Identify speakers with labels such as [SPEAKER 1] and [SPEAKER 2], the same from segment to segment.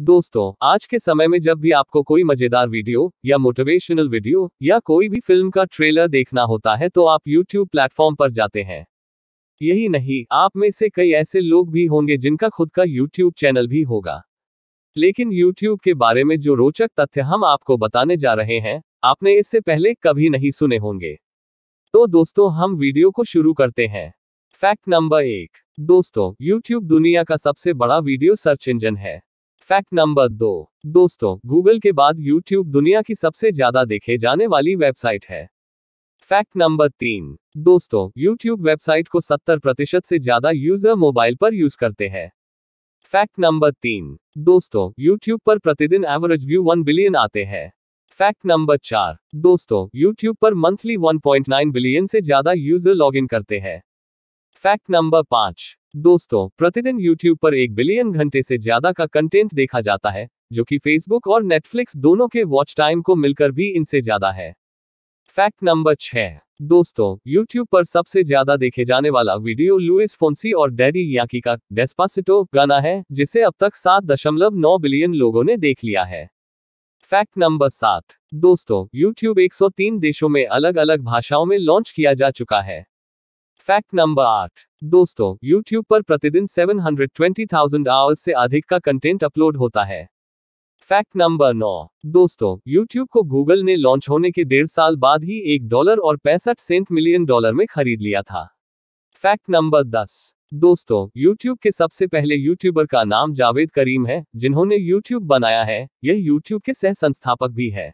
[SPEAKER 1] दोस्तों आज के समय में जब भी आपको कोई मजेदार वीडियो या मोटिवेशनल वीडियो या कोई भी फिल्म का ट्रेलर देखना होता है तो आप YouTube प्लेटफॉर्म पर जाते हैं यही नहीं आप में से कई ऐसे लोग भी होंगे जिनका खुद का YouTube चैनल भी होगा लेकिन YouTube के बारे में जो रोचक तथ्य हम आपको बताने जा रहे हैं आपने इससे पहले कभी नहीं सुने होंगे तो दोस्तों हम वीडियो को शुरू करते हैं फैक्ट नंबर एक दोस्तों YouTube दुनिया का सबसे बड़ा वीडियो सर्च इंजन है फैक्ट नंबर दो दोस्तों गूगल के बाद यूट्यूब दुनिया की सबसे ज्यादा देखे जाने वाली वेबसाइट है फैक्ट नंबर तीन दोस्तों यूट्यूब वेबसाइट को 70 प्रतिशत से ज्यादा यूजर मोबाइल पर यूज करते हैं फैक्ट नंबर तीन दोस्तों यूट्यूब पर प्रतिदिन एवरेज व्यू वन बिलियन आते हैं फैक्ट नंबर चार दोस्तों यूट्यूब पर मंथली 1.9 बिलियन से ज्यादा यूजर लॉगिन करते हैं फैक्ट नंबर पांच दोस्तों प्रतिदिन YouTube पर एक बिलियन घंटे से ज्यादा का कंटेंट देखा जाता है जो कि Facebook और Netflix दोनों के वॉच टाइम को मिलकर भी इनसे ज्यादा है फैक्ट नंबर छह दोस्तों YouTube पर सबसे ज्यादा देखे जाने वाला वीडियो लुइस फोनसी और डैडी याकी का डेस्पासिटो गाना है जिसे अब तक 7.9 बिलियन लोगों ने देख लिया है फैक्ट नंबर सात दोस्तों YouTube 103 देशों में अलग अलग भाषाओं में लॉन्च किया जा चुका है फैक्ट नंबर आठ दोस्तों YouTube पर प्रतिदिन 720,000 आवर्स से अधिक का कंटेंट अपलोड होता है फैक्ट नंबर नौ दोस्तों YouTube को Google ने लॉन्च होने के डेढ़ साल बाद ही एक डॉलर और पैंसठ सेंट मिलियन डॉलर में खरीद लिया था फैक्ट नंबर दस दोस्तों YouTube के सबसे पहले यूट्यूबर का नाम जावेद करीम है जिन्होंने YouTube बनाया है यह YouTube के सह संस्थापक भी है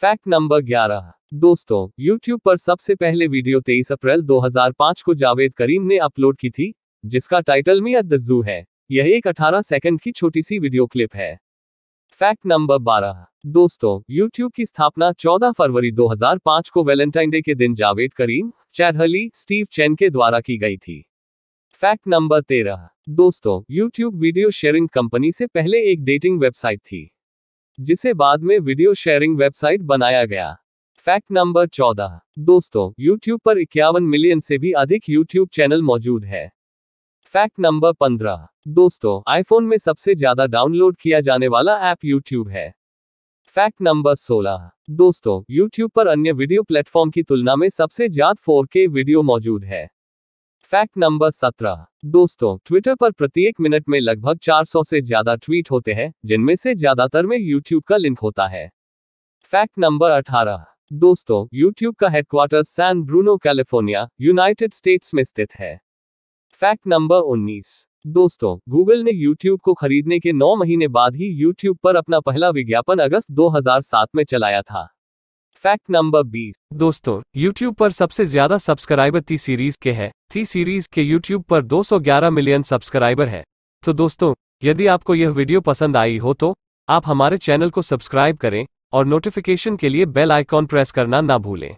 [SPEAKER 1] फैक्ट नंबर 11 दोस्तों YouTube पर सबसे पहले वीडियो 23 अप्रैल 2005 को जावेद करीम ने अपलोड की थी जिसका टाइटल मी अद जू है यह एक 18 सेकंड की छोटी सी वीडियो क्लिप है फैक्ट नंबर 12 दोस्तों YouTube की स्थापना 14 फरवरी 2005 को वैलेंटाइन डे के दिन जावेद करीम चैडहली स्टीव चैन के द्वारा की गई थी फैक्ट नंबर 13 दोस्तों YouTube वीडियो शेयरिंग कंपनी से पहले एक डेटिंग वेबसाइट थी जिसे बाद में वीडियो शेयरिंग वेबसाइट बनाया गया फैक्ट नंबर चौदह दोस्तों यूट्यूब पर इक्यावन मिलियन से भी अधिक यूट्यूब चैनल मौजूद है फैक्ट नंबर पंद्रह दोस्तों आईफोन में सबसे ज्यादा डाउनलोड किया जाने वाला ऐप यूट्यूब है फैक्ट नंबर 16 दोस्तों यूट्यूब पर अन्य वीडियो प्लेटफॉर्म की तुलना में सबसे ज्यादा 4K वीडियो मौजूद है फैक्ट नंबर सत्रह दोस्तों ट्विटर पर प्रत्येक मिनट में लगभग 400 से ज्यादा ट्वीट होते हैं जिनमें से ज्यादातर में यूट्यूब का लिंक होता है फैक्ट नंबर अठारह दोस्तों यूट्यूब का headquarter San Bruno California United States में स्थित है फैक्ट नंबर 19 दोस्तों गूगल ने यूट्यूब को खरीदने के 9 महीने बाद ही यूट्यूब पर अपना पहला विज्ञापन अगस्त 2007 में चलाया था फैक्ट नंबर बीस दोस्तों YouTube पर सबसे ज्यादा सब्सक्राइबर थी सीरीज के है थी सीरीज के YouTube पर 211 मिलियन सब्सक्राइबर है तो दोस्तों यदि आपको यह वीडियो पसंद आई हो तो आप हमारे चैनल को सब्सक्राइब करें और नोटिफिकेशन के लिए बेल आइकॉन प्रेस करना ना भूलें